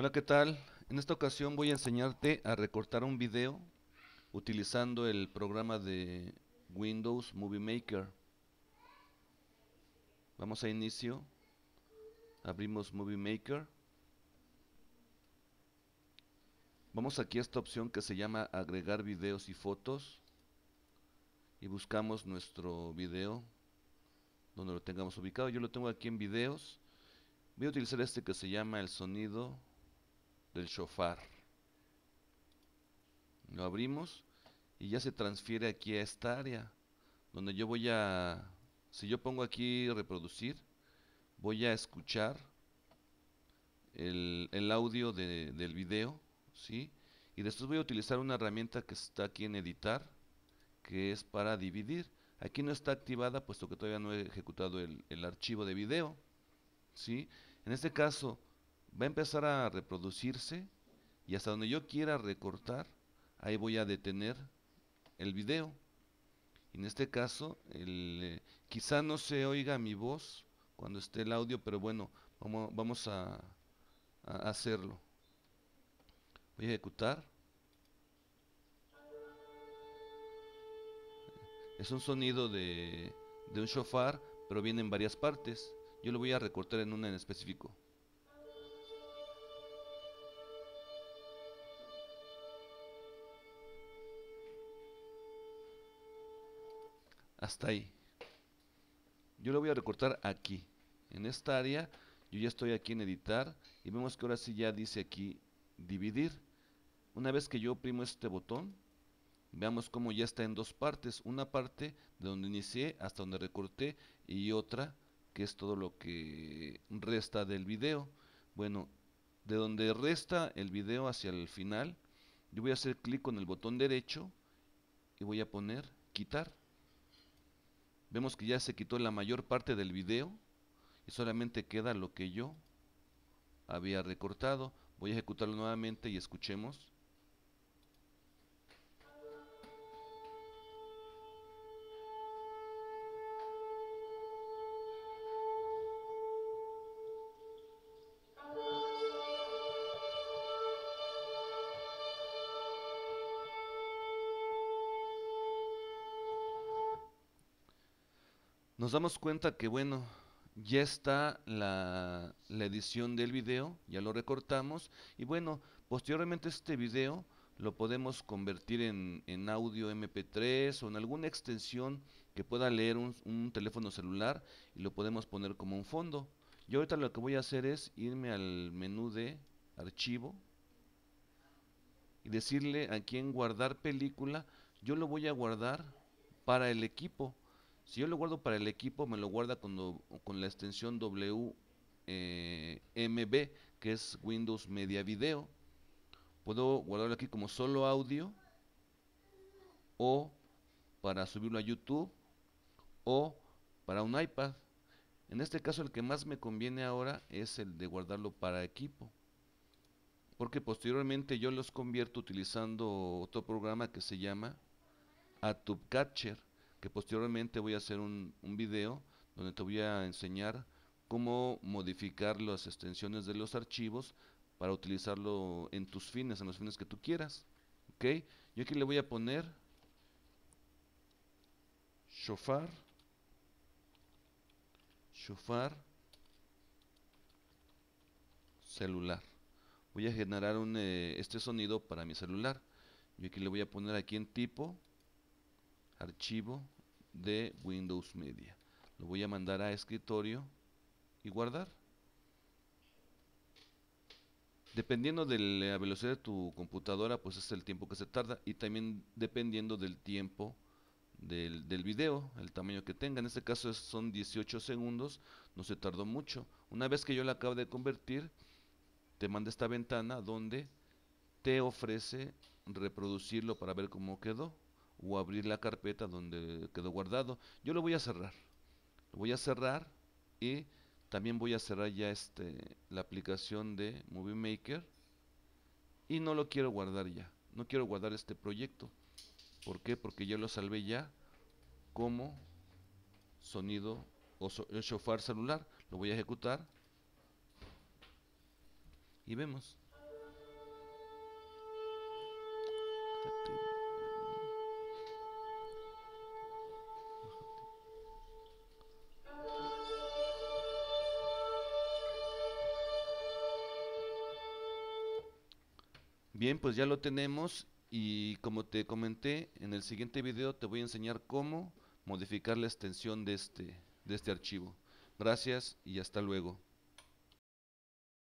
Hola, ¿qué tal? En esta ocasión voy a enseñarte a recortar un video utilizando el programa de Windows Movie Maker. Vamos a inicio, abrimos Movie Maker. Vamos aquí a esta opción que se llama agregar videos y fotos y buscamos nuestro video donde lo tengamos ubicado. Yo lo tengo aquí en videos. Voy a utilizar este que se llama el sonido el shofar. Lo abrimos y ya se transfiere aquí a esta área, donde yo voy a, si yo pongo aquí reproducir, voy a escuchar el, el audio de, del video, ¿sí? Y después voy a utilizar una herramienta que está aquí en editar, que es para dividir. Aquí no está activada puesto que todavía no he ejecutado el, el archivo de video, ¿sí? En este caso, va a empezar a reproducirse y hasta donde yo quiera recortar, ahí voy a detener el video. En este caso, eh, quizá no se oiga mi voz cuando esté el audio, pero bueno, vamos, vamos a, hacerlo. Voy a ejecutar. Es un sonido de, de un shofar, pero viene en varias partes. Yo lo voy a recortar en una en específico. hasta ahí. Yo lo voy a recortar aquí, en esta área. Yo ya estoy aquí en editar y vemos que ahora sí ya dice aquí dividir. Una vez que yo oprimo este botón, veamos cómo ya está en dos partes. Una parte de donde inicié hasta donde recorté y otra que es todo lo que resta del video. Bueno, de donde resta el video hacia el final, yo voy a hacer clic con el botón derecho y voy a poner quitar. Vemos que ya se quitó la mayor parte del video y solamente queda lo que yo había recortado. Voy a ejecutarlo nuevamente y escuchemos. nos damos cuenta que, bueno, ya está la, la, edición del video, ya lo recortamos y bueno, posteriormente este video lo podemos convertir en, en audio mp3 o en alguna extensión que pueda leer un, un, teléfono celular y lo podemos poner como un fondo. Yo ahorita lo que voy a hacer es irme al menú de archivo y decirle aquí en guardar película, yo lo voy a guardar para el equipo. Si yo lo guardo para el equipo, me lo guarda con, la extensión WMB, eh, que es Windows Media Video. Puedo guardarlo aquí como solo audio o para subirlo a YouTube o para un iPad. En este caso el que más me conviene ahora es el de guardarlo para equipo. Porque posteriormente yo los convierto utilizando otro programa que se llama Catcher que posteriormente voy a hacer un, video donde te voy a enseñar cómo modificar las extensiones de los archivos para utilizarlo en tus fines, en los fines que tú quieras. ¿Ok? Yo aquí le voy a poner shofar, shofar celular. Voy a generar un, eh, este sonido para mi celular. Yo aquí le voy a poner aquí en tipo archivo de Windows Media. Lo voy a mandar a escritorio y guardar. Dependiendo de la velocidad de tu computadora, pues es el tiempo que se tarda y también dependiendo del tiempo del, del video, el tamaño que tenga. En este caso son 18 segundos, no se tardó mucho. Una vez que yo la acabo de convertir, te manda esta ventana donde te ofrece reproducirlo para ver cómo quedó o abrir la carpeta donde quedó guardado. Yo lo voy a cerrar. Lo voy a cerrar y también voy a cerrar ya este la aplicación de Movie Maker y no lo quiero guardar ya. No quiero guardar este proyecto. ¿Por qué? Porque yo lo salvé ya como sonido o celular. Lo voy a ejecutar y vemos. Bien, pues ya lo tenemos y como te comenté, en el siguiente video te voy a enseñar cómo modificar la extensión de este, de este archivo. Gracias y hasta luego.